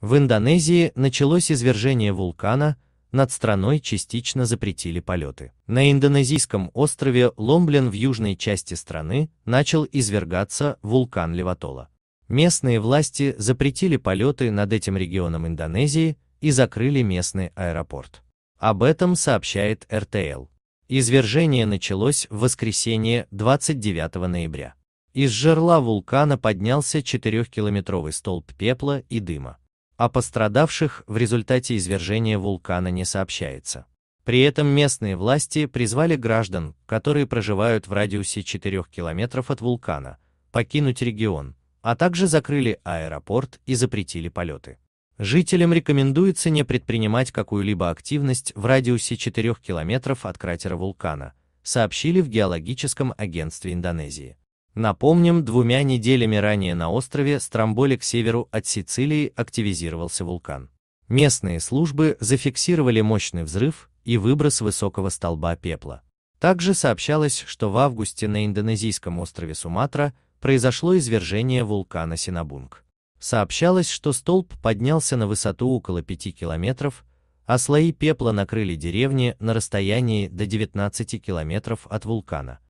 В Индонезии началось извержение вулкана, над страной частично запретили полеты. На индонезийском острове Ломблен в южной части страны начал извергаться вулкан Леватола. Местные власти запретили полеты над этим регионом Индонезии и закрыли местный аэропорт. Об этом сообщает РТЛ. Извержение началось в воскресенье 29 ноября. Из жерла вулкана поднялся 4-километровый столб пепла и дыма. О пострадавших в результате извержения вулкана не сообщается. При этом местные власти призвали граждан, которые проживают в радиусе 4 километров от вулкана, покинуть регион, а также закрыли аэропорт и запретили полеты. Жителям рекомендуется не предпринимать какую-либо активность в радиусе 4 километров от кратера вулкана, сообщили в Геологическом агентстве Индонезии. Напомним, двумя неделями ранее на острове Стромболи к северу от Сицилии активизировался вулкан. Местные службы зафиксировали мощный взрыв и выброс высокого столба пепла. Также сообщалось, что в августе на индонезийском острове Суматра произошло извержение вулкана Синабунг. Сообщалось, что столб поднялся на высоту около 5 километров, а слои пепла накрыли деревни на расстоянии до 19 километров от вулкана –